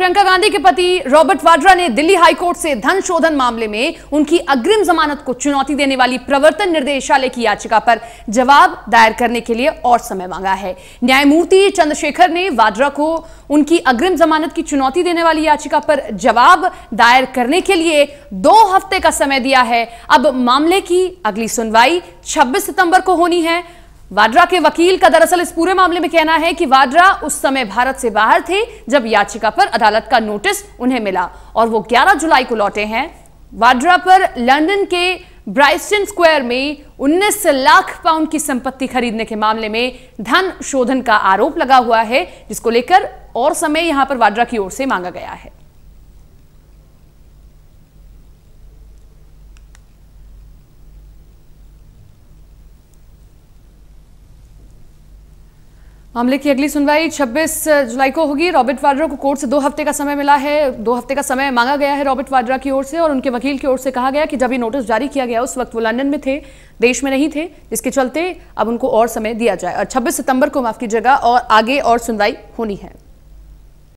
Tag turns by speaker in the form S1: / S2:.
S1: प्रियंका गांधी के पति रॉबर्ट वाड्रा ने दिल्ली हाईकोर्ट से धन शोधन मामले में उनकी अग्रिम जमानत को चुनौती देने वाली प्रवर्तन निर्देशालय की याचिका पर जवाब दायर करने के लिए और समय मांगा है न्यायमूर्ति चंद्रशेखर ने वाड्रा को उनकी अग्रिम जमानत की चुनौती देने वाली याचिका पर जवाब दायर करने के लिए दो हफ्ते का समय दिया है अब मामले की अगली सुनवाई छब्बीस सितंबर को होनी है वाड्रा के वकील का दरअसल इस पूरे मामले में कहना है कि वाड्रा उस समय भारत से बाहर थे जब याचिका पर अदालत का नोटिस उन्हें मिला और वो 11 जुलाई को लौटे हैं वाड्रा पर लंदन के ब्राइस्टन स्क्वायर में 19 लाख पाउंड की संपत्ति खरीदने के मामले में धन शोधन का आरोप लगा हुआ है जिसको लेकर और समय यहां पर वाड्रा की ओर से मांगा गया है
S2: मामले की अगली सुनवाई 26 जुलाई को होगी रॉबर्ट वाड्रा को कोर्ट से दो हफ्ते का
S1: समय मिला है दो हफ्ते का समय मांगा गया है रॉबर्ट वाड्रा की ओर से और उनके वकील की ओर से कहा गया कि जब ये नोटिस जारी किया गया उस वक्त वो लंदन में थे देश में नहीं थे जिसके चलते अब उनको और समय दिया जाए और छब्बीस सितंबर को माफ कीजिएगा और आगे और सुनवाई होनी है